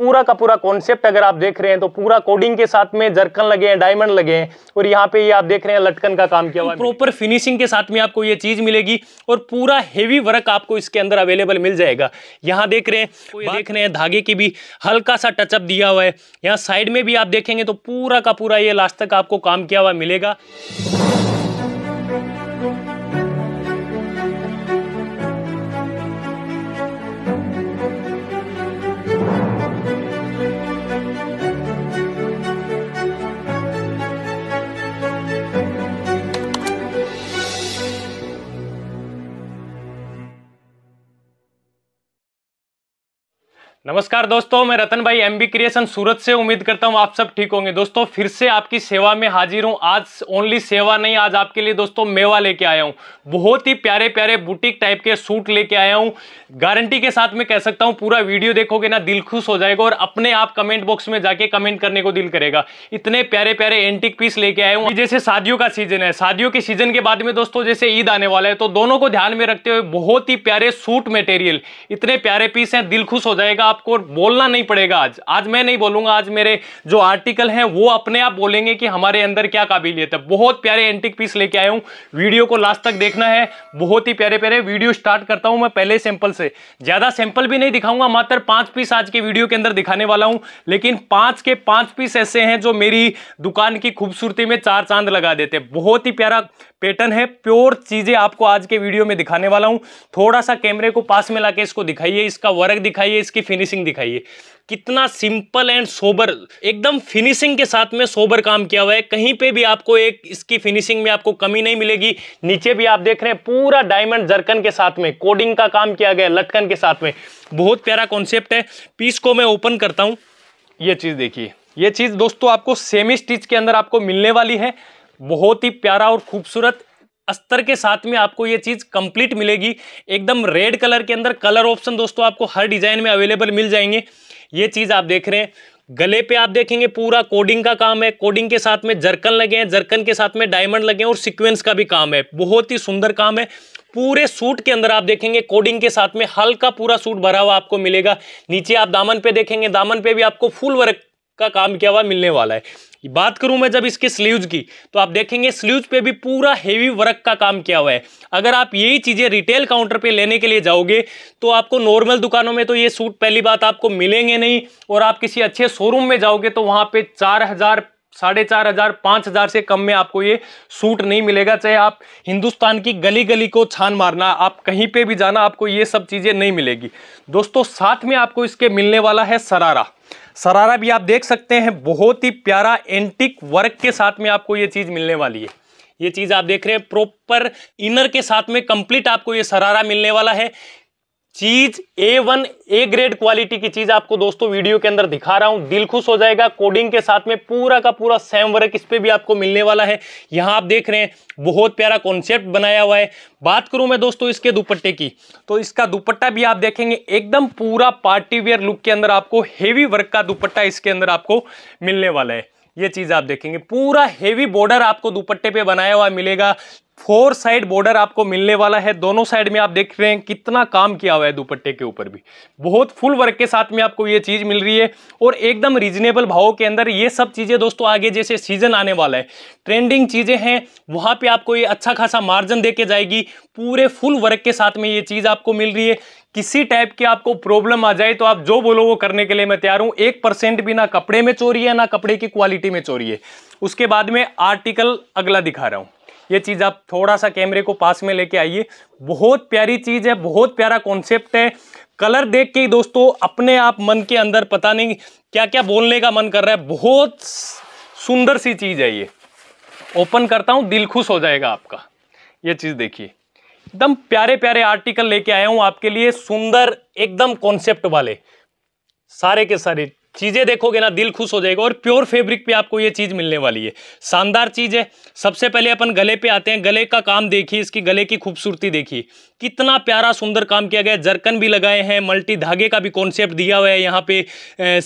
पूरा का पूरा कॉन्सेप्ट अगर आप देख रहे हैं तो पूरा कोडिंग के साथ में जरखन लगे हैं डायमंड लगे हैं और यहाँ पे ये आप देख रहे हैं लटकन का काम किया हुआ है प्रॉपर फिनिशिंग के साथ में आपको ये चीज मिलेगी और पूरा हेवी वर्क आपको इसके अंदर अवेलेबल मिल जाएगा यहाँ देख रहे हैं ये देख रहे हैं धागे की भी हल्का सा टचअप दिया हुआ है यहाँ साइड में भी आप देखेंगे तो पूरा का पूरा ये लास्ट तक आपको काम किया हुआ मिलेगा नमस्कार दोस्तों मैं रतन भाई एमबी क्रिएशन सूरत से उम्मीद करता हूं आप सब ठीक होंगे दोस्तों फिर से आपकी सेवा में हाजिर हूं आज ओनली सेवा नहीं आज आपके लिए दोस्तों मेवा लेके आया हूं बहुत ही प्यारे प्यारे बुटीक टाइप के सूट लेके आया हूं गारंटी के साथ मैं कह सकता हूं पूरा वीडियो देखोगे ना दिल खुश हो जाएगा और अपने आप कमेंट बॉक्स में जाके कमेंट करने को दिल करेगा इतने प्यारे प्यारे एंटिक पीस लेके आया हूँ जैसे शादियों का सीजन है शादियों के सीजन के बाद में दोस्तों जैसे ईद आने वाला है तो दोनों को ध्यान में रखते हुए बहुत ही प्यारे सूट मटेरियल इतने प्यारे पीस हैं दिल खुश हो जाएगा आपको आपको बोलना नहीं पड़ेगा आज आज मैं नहीं बोलूंगा आज मेरे जो आर्टिकल हैं वो अपने आप बोलेंगे कि हमारे अंदर क्या काबिलियत है बहुत प्यारे एंटिक पीस लेके आया हूँ वीडियो को लास्ट तक देखना है बहुत ही प्यारे प्यारे वीडियो स्टार्ट करता हूँ मैं पहले सैंपल से ज़्यादा सैंपल भी नहीं दिखाऊंगा मात्र पाँच पीस आज के वीडियो के अंदर दिखाने वाला हूँ लेकिन पाँच के पाँच पीस ऐसे हैं जो मेरी दुकान की खूबसूरती में चार चांद लगा देते बहुत ही प्यारा पैटर्न है प्योर चीज़ें आपको आज के वीडियो में दिखाने वाला हूँ थोड़ा सा कैमरे को पास में लाके इसको दिखाइए इसका वर्क दिखाइए इसकी फिनिशिंग दिखाइए कितना सिंपल एंड सोबर एकदम फिनिशिंग के साथ में सोबर काम किया हुआ है कहीं पे भी आपको एक इसकी फिनिशिंग में आपको कमी नहीं मिलेगी नीचे भी आप देख रहे हैं पूरा डायमंड जरकन के साथ में कोडिंग का काम किया गया लटकन के साथ में बहुत प्यारा कॉन्सेप्ट है पीस को मैं ओपन करता हूँ ये चीज़ देखिए ये चीज़ दोस्तों आपको सेमी स्टिच के अंदर आपको मिलने वाली है बहुत ही प्यारा और खूबसूरत अस्तर के साथ में आपको ये चीज़ कंप्लीट मिलेगी एकदम रेड कलर के अंदर कलर ऑप्शन दोस्तों आपको हर डिज़ाइन में अवेलेबल मिल जाएंगे ये चीज़ आप देख रहे हैं गले पे आप देखेंगे पूरा कोडिंग का काम है कोडिंग के साथ में जरकन लगे हैं जरकन के साथ में डायमंड लगे हैं और सीक्वेंस का भी काम है बहुत ही सुंदर काम है पूरे सूट के अंदर आप देखेंगे कोडिंग के साथ में हल्का पूरा सूट भरा हुआ आपको मिलेगा नीचे आप दामन पे देखेंगे दामन पे भी आपको फुल वर्क का काम किया हुआ मिलने वाला है बात करूं मैं जब इसके स्लीव्स की तो आप देखेंगे स्लीव्स पे भी पूरा हेवी वर्क का काम किया हुआ है अगर आप यही चीज़ें रिटेल काउंटर पे लेने के लिए जाओगे तो आपको नॉर्मल दुकानों में तो ये सूट पहली बात आपको मिलेंगे नहीं और आप किसी अच्छे शोरूम में जाओगे तो वहाँ पे चार हज़ार साढ़े चार हज़ार पाँच हज़ार से कम में आपको ये सूट नहीं मिलेगा चाहे आप हिंदुस्तान की गली गली को छान मारना आप कहीं पे भी जाना आपको ये सब चीज़ें नहीं मिलेगी दोस्तों साथ में आपको इसके मिलने वाला है सरारा सरारा भी आप देख सकते हैं बहुत ही प्यारा एंटिक वर्क के साथ में आपको ये चीज़ मिलने वाली है ये चीज़ आप देख रहे हैं प्रॉपर इनर के साथ में कंप्लीट आपको ये सरारा मिलने वाला है चीज A one A grade quality की चीज आपको दोस्तों वीडियो के अंदर दिखा रहा हूं दिल खुश हो जाएगा कोडिंग के साथ में पूरा का पूरा सेम वर्क इस पर भी आपको मिलने वाला है यहां आप देख रहे हैं बहुत प्यारा कॉन्सेप्ट बनाया हुआ है बात करूं मैं दोस्तों इसके दुपट्टे की तो इसका दुपट्टा भी आप देखेंगे एकदम पूरा पार्टी वेयर लुक के अंदर आपको हेवी वर्क का दुपट्टा इसके अंदर आपको मिलने वाला है ये चीज आप देखेंगे पूरा हेवी बॉर्डर आपको दुपट्टे पे बनाया हुआ मिलेगा फोर साइड बॉर्डर आपको मिलने वाला है दोनों साइड में आप देख रहे हैं कितना काम किया हुआ है दुपट्टे के ऊपर भी बहुत फुल वर्क के साथ में आपको ये चीज़ मिल रही है और एकदम रीजनेबल भाव के अंदर ये सब चीज़ें दोस्तों आगे जैसे सीजन आने वाला है ट्रेंडिंग चीज़ें हैं वहाँ पे आपको ये अच्छा खासा मार्जिन दे के जाएगी पूरे फुल वर्क के साथ में ये चीज़ आपको मिल रही है किसी टाइप की आपको प्रॉब्लम आ जाए तो आप जो बोलो वो करने के लिए मैं तैयार हूँ एक परसेंट भी ना कपड़े में चोरी है ना कपड़े की क्वालिटी में चोरी है उसके बाद में आर्टिकल अगला दिखा रहा हूँ ये चीज़ आप थोड़ा सा कैमरे को पास में लेके आइए बहुत प्यारी चीज़ है बहुत प्यारा कॉन्सेप्ट है कलर देख के ही दोस्तों अपने आप मन के अंदर पता नहीं क्या क्या बोलने का मन कर रहा है बहुत सुंदर सी चीज़ है ये ओपन करता हूँ दिल खुश हो जाएगा आपका ये चीज़ देखिए एकदम प्यारे प्यारे आर्टिकल लेके आया हूँ आपके लिए सुंदर एकदम कॉन्सेप्ट वाले सारे के सारे चीज़ें देखोगे ना दिल खुश हो जाएगा और प्योर फैब्रिक पे आपको ये चीज़ मिलने वाली है शानदार चीज़ है सबसे पहले अपन गले पे आते हैं गले का काम देखिए इसकी गले की खूबसूरती देखिए कितना प्यारा सुंदर काम किया गया है जरकन भी लगाए हैं मल्टी धागे का भी कॉन्सेप्ट दिया हुआ है यहाँ पे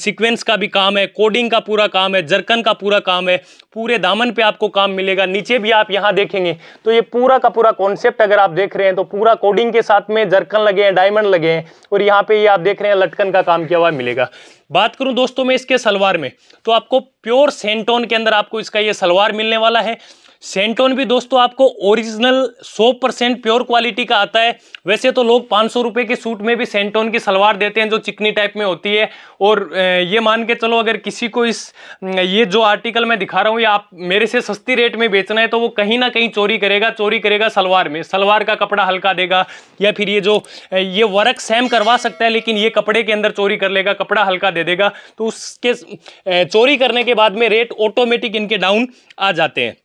सीक्वेंस का भी काम है कोडिंग का पूरा काम है जरकन का पूरा काम है पूरे दामन पे आपको काम मिलेगा नीचे भी आप यहाँ देखेंगे तो ये पूरा का पूरा कॉन्सेप्ट अगर आप देख रहे हैं तो पूरा कोडिंग के साथ में जरकन लगे हैं डायमंड लगे हैं और यहाँ पे ये आप देख रहे हैं लटकन का काम किया हुआ मिलेगा बात करूँ दोस्तों मैं इसके सलवार में तो आपको प्योर सेंटोन के अंदर आपको इसका ये सलवार मिलने वाला है सेंटोन भी दोस्तों आपको ओरिजिनल 100 परसेंट प्योर क्वालिटी का आता है वैसे तो लोग पाँच सौ रुपये के सूट में भी सेंटोन की सलवार देते हैं जो चिकनी टाइप में होती है और ये मान के चलो अगर किसी को इस ये जो आर्टिकल मैं दिखा रहा हूँ ये आप मेरे से सस्ती रेट में बेचना है तो वो कहीं ना कहीं चोरी करेगा चोरी करेगा सलवार में सलवार का कपड़ा हल्का देगा या फिर ये जो ये वर्क सेम करवा सकता है लेकिन ये कपड़े के अंदर चोरी कर लेगा कपड़ा हल्का दे देगा तो उसके चोरी करने के बाद में रेट ऑटोमेटिक इनके डाउन आ जाते हैं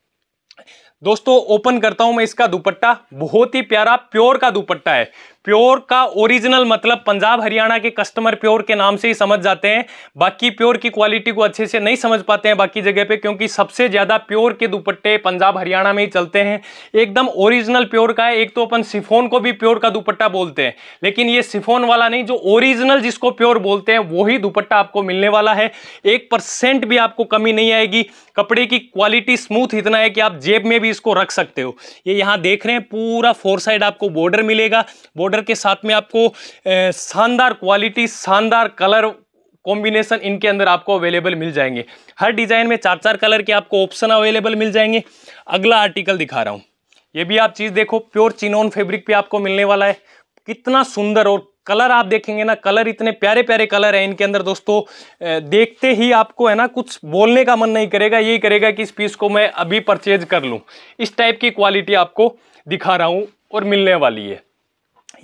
दोस्तों ओपन करता हूं मैं इसका दुपट्टा बहुत ही प्यारा प्योर का दुपट्टा है प्योर का ओरिजिनल मतलब पंजाब हरियाणा के कस्टमर प्योर के नाम से ही समझ जाते हैं बाकी प्योर की क्वालिटी को अच्छे से नहीं समझ पाते हैं बाकी जगह पे क्योंकि सबसे ज़्यादा प्योर के दुपट्टे पंजाब हरियाणा में ही चलते हैं एकदम ओरिजिनल प्योर का है एक तो अपन सिफोन को भी प्योर का दुपट्टा बोलते हैं लेकिन ये सिफोन वाला नहीं जो ओरिजिनल जिसको प्योर बोलते हैं वही दुपट्टा आपको मिलने वाला है एक परसेंट भी आपको कमी नहीं आएगी कपड़े की क्वालिटी स्मूथ इतना है कि आप जेब में भी इसको रख सकते हो ये यहाँ देख रहे हैं पूरा फोर साइड आपको बॉर्डर मिलेगा बॉर्डर बॉर्डर के साथ में आपको शानदार क्वालिटी शानदार कलर कॉम्बिनेशन इनके अंदर आपको अवेलेबल मिल जाएंगे हर डिज़ाइन में चार चार कलर के आपको ऑप्शन अवेलेबल मिल जाएंगे अगला आर्टिकल दिखा रहा हूँ ये भी आप चीज़ देखो प्योर चिनोन फैब्रिक पे आपको मिलने वाला है कितना सुंदर और कलर आप देखेंगे ना कलर इतने प्यारे प्यारे कलर हैं इनके अंदर दोस्तों देखते ही आपको है ना कुछ बोलने का मन नहीं करेगा यही करेगा कि इस पीस को मैं अभी परचेज कर लूँ इस टाइप की क्वालिटी आपको दिखा रहा हूँ और मिलने वाली है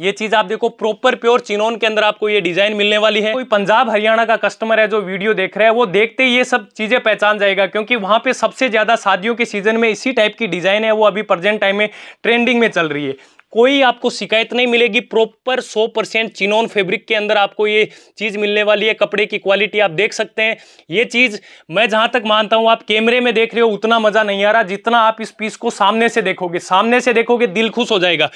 ये चीज आप देखो प्रॉपर प्योर चिनोन के अंदर आपको ये डिजाइन मिलने वाली है कोई पंजाब हरियाणा का कस्टमर है जो वीडियो देख रहा है वो देखते ये सब चीजें पहचान जाएगा क्योंकि वहां पे सबसे ज्यादा शादियों के सीजन में इसी टाइप की डिजाइन है वो अभी प्रेजेंट टाइम में ट्रेंडिंग में चल रही है कोई आपको शिकायत नहीं मिलेगी प्रॉपर 100 परसेंट चिनोन फेब्रिक के अंदर आपको ये चीज़ मिलने वाली है कपड़े की क्वालिटी आप देख सकते हैं ये चीज़ मैं जहाँ तक मानता हूँ आप कैमरे में देख रहे हो उतना मज़ा नहीं आ रहा जितना आप इस पीस को सामने से देखोगे सामने से देखोगे दिल खुश हो जाएगा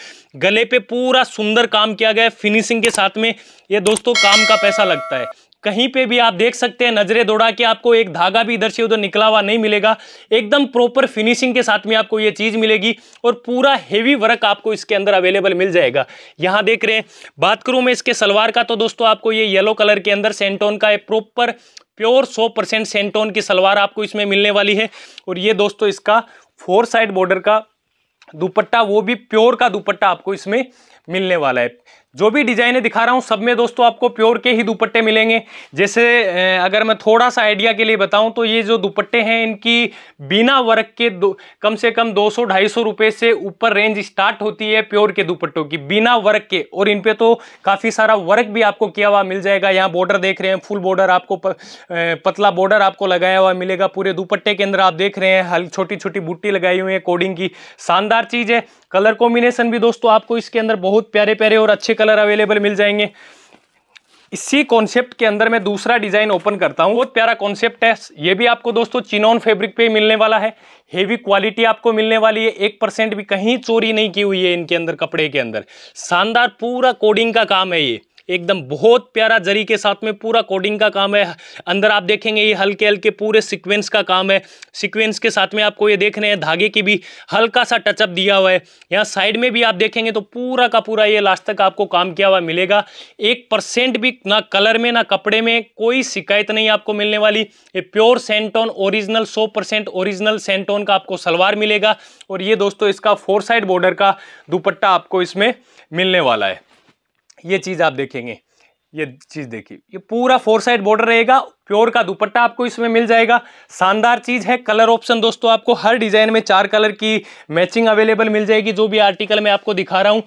गले पर पूरा सुंदर काम किया गया है फिनिशिंग के साथ में ये दोस्तों काम का पैसा लगता है कहीं पे भी आप देख सकते हैं नजरे दौड़ा के आपको एक धागा भी इधर से उधर निकला हुआ नहीं मिलेगा एकदम प्रॉपर फिनिशिंग के साथ में आपको ये चीज़ मिलेगी और पूरा हेवी वर्क आपको इसके अंदर अवेलेबल मिल जाएगा यहाँ देख रहे हैं बात करूँ मैं इसके सलवार का तो दोस्तों आपको ये येलो कलर के अंदर सेंटोन का प्रॉपर प्योर सौ परसेंट सेंटोन की सलवार आपको इसमें मिलने वाली है और ये दोस्तों इसका फोर साइड बॉर्डर का दुपट्टा वो भी प्योर का दुपट्टा आपको इसमें मिलने वाला है जो भी डिजाइने दिखा रहा हूँ सब में दोस्तों आपको प्योर के ही दुपट्टे मिलेंगे जैसे अगर मैं थोड़ा सा आइडिया के लिए बताऊं तो ये जो दुपट्टे हैं इनकी बिना वर्क के दो कम से कम 200 250 रुपए से ऊपर रेंज स्टार्ट होती है प्योर के दुपट्टों की बिना वर्क के और इन पर तो काफ़ी सारा वर्क भी आपको किया हुआ मिल जाएगा यहाँ बॉर्डर देख रहे हैं फुल बॉर्डर आपको पतला बॉर्डर आपको लगाया हुआ मिलेगा पूरे दुपट्टे के अंदर आप देख रहे हैं हल छोटी छोटी बुट्टी लगाई हुई है कोडिंग की शानदार चीज़ है कलर कॉम्बिनेशन भी दोस्तों आपको इसके अंदर बहुत प्यारे प्यारे और अच्छे कलर अवेलेबल मिल जाएंगे इसी कॉन्सेप्ट के अंदर मैं दूसरा डिज़ाइन ओपन करता हूँ बहुत प्यारा कॉन्सेप्ट है ये भी आपको दोस्तों चिनॉन फैब्रिक पे मिलने वाला है हेवी क्वालिटी आपको मिलने वाली है एक परसेंट भी कहीं चोरी नहीं की हुई है इनके अंदर कपड़े के अंदर शानदार पूरा कोडिंग का काम है ये एकदम बहुत प्यारा जरी के साथ में पूरा कोडिंग का काम है अंदर आप देखेंगे ये हल्के हल्के पूरे सिक्वेंस का काम है सिक्वेंस के साथ में आपको ये देख रहे हैं धागे की भी हल्का सा टचअप दिया हुआ है यहाँ साइड में भी आप देखेंगे तो पूरा का पूरा ये लास्ट तक आपको काम किया हुआ मिलेगा एक परसेंट भी ना कलर में ना कपड़े में कोई शिकायत नहीं आपको मिलने वाली ये प्योर सेंटोन ओरिजिनल सौ परसेंट ओरिजिनल सेंटोन का आपको सलवार मिलेगा और ये दोस्तों इसका फोर साइड बॉर्डर का दुपट्टा आपको इसमें मिलने वाला है ये चीज़ आप देखेंगे ये चीज़ देखिए ये पूरा फोर साइड बॉर्डर रहेगा प्योर का दुपट्टा आपको इसमें मिल जाएगा शानदार चीज़ है कलर ऑप्शन दोस्तों आपको हर डिज़ाइन में चार कलर की मैचिंग अवेलेबल मिल जाएगी जो भी आर्टिकल मैं आपको दिखा रहा हूँ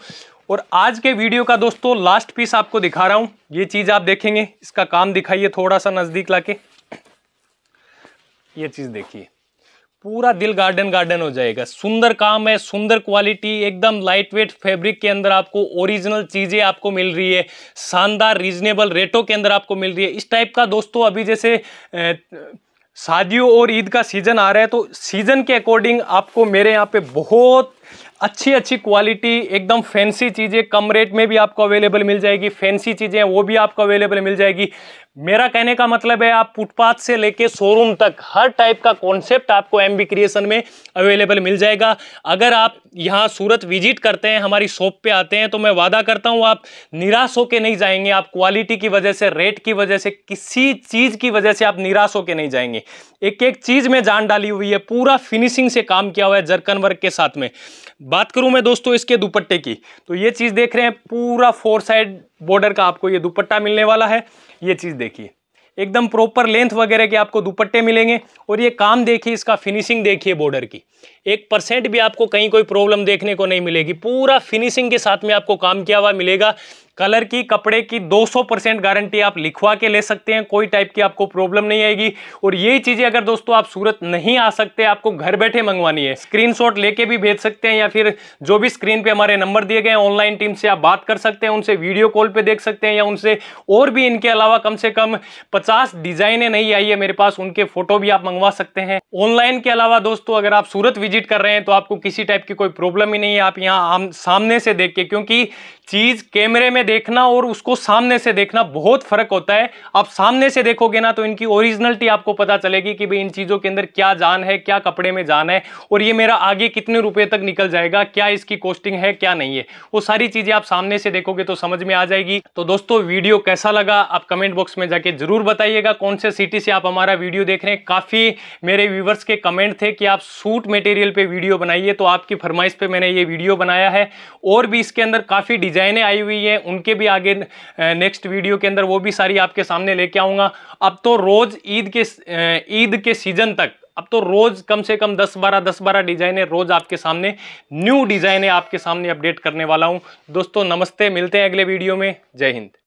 और आज के वीडियो का दोस्तों लास्ट पीस आपको दिखा रहा हूँ ये चीज़ आप देखेंगे इसका काम दिखाइए थोड़ा सा नज़दीक लाके ये चीज़ देखिए पूरा दिल गार्डन गार्डन हो जाएगा सुंदर काम है सुंदर क्वालिटी एकदम लाइट वेट फैब्रिक के अंदर आपको ओरिजिनल चीज़ें आपको मिल रही है शानदार रीजनेबल रेटों के अंदर आपको मिल रही है इस टाइप का दोस्तों अभी जैसे शादियों और ईद का सीज़न आ रहा है तो सीज़न के अकॉर्डिंग आपको मेरे यहाँ पे बहुत अच्छी अच्छी क्वालिटी एकदम फैंसी चीज़ें कम रेट में भी आपको अवेलेबल मिल जाएगी फैंसी चीज़ें वो भी आपको अवेलेबल मिल जाएगी मेरा कहने का मतलब है आप फुटपाथ से लेके शोरूम तक हर टाइप का कॉन्सेप्ट आपको एम क्रिएशन में अवेलेबल मिल जाएगा अगर आप यहाँ सूरत विजिट करते हैं हमारी शॉप पे आते हैं तो मैं वादा करता हूँ आप निराश होकर नहीं जाएंगे आप क्वालिटी की वजह से रेट की वजह से किसी चीज़ की वजह से आप निराश होकर नहीं जाएंगे एक एक चीज़ में जान डाली हुई है पूरा फिनिशिंग से काम किया हुआ है जरकन वर्क के साथ में बात करूँ मैं दोस्तों इसके दुपट्टे की तो ये चीज़ देख रहे हैं पूरा फोर साइड बॉर्डर का आपको ये दुपट्टा मिलने वाला है ये चीज़ देखिए एकदम प्रॉपर लेंथ वगैरह के आपको दुपट्टे मिलेंगे और ये काम देखिए इसका फिनिशिंग देखिए बॉर्डर की एक परसेंट भी आपको कहीं कोई प्रॉब्लम देखने को नहीं मिलेगी पूरा फिनिशिंग के साथ में आपको काम किया हुआ मिलेगा कलर की कपड़े की 200 परसेंट गारंटी आप लिखवा के ले सकते हैं कोई टाइप की आपको प्रॉब्लम नहीं आएगी और यही चीज़ें अगर दोस्तों आप सूरत नहीं आ सकते आपको घर बैठे मंगवानी है स्क्रीनशॉट लेके भी भेज सकते हैं या फिर जो भी स्क्रीन पे हमारे नंबर दिए गए ऑनलाइन टीम से आप बात कर सकते हैं उनसे वीडियो कॉल पर देख सकते हैं या उनसे और भी इनके अलावा कम से कम पचास डिज़ाइने नहीं आई है मेरे पास उनके फोटो भी आप मंगवा सकते हैं ऑनलाइन के अलावा दोस्तों अगर आप सूरत विजिट कर रहे हैं तो आपको किसी टाइप की कोई प्रॉब्लम ही नहीं है आप यहाँ सामने से देख के क्योंकि चीज कैमरे में देखना और उसको सामने से देखना बहुत फर्क होता है आप सामने से देखोगे ना तो इनकी ओरिजिनलिटी आपको पता चलेगी कि भाई इन चीज़ों के अंदर क्या जान है क्या कपड़े में जान है और ये मेरा आगे कितने रुपए तक निकल जाएगा क्या इसकी कॉस्टिंग है क्या नहीं है वो सारी चीज़ें आप सामने से देखोगे तो समझ में आ जाएगी तो दोस्तों वीडियो कैसा लगा आप कमेंट बॉक्स में जाके जरूर बताइएगा कौन से सिटी से आप हमारा वीडियो देख रहे हैं काफ़ी मेरे व्यूवर्स के कमेंट थे कि आप सूट मेटेरियल पर वीडियो बनाइए तो आपकी फरमाइश पर मैंने ये वीडियो बनाया है और भी इसके अंदर काफ़ी डिजाइन डिज़ाइनें आई हुई हैं उनके भी आगे नेक्स्ट वीडियो के अंदर वो भी सारी आपके सामने लेके आऊँगा अब तो रोज़ ईद के ईद के सीज़न तक अब तो रोज कम से कम 10 बारह 10 बारह डिजाइने रोज आपके सामने न्यू डिजाइने आपके सामने अपडेट करने वाला हूं दोस्तों नमस्ते मिलते हैं अगले वीडियो में जय हिंद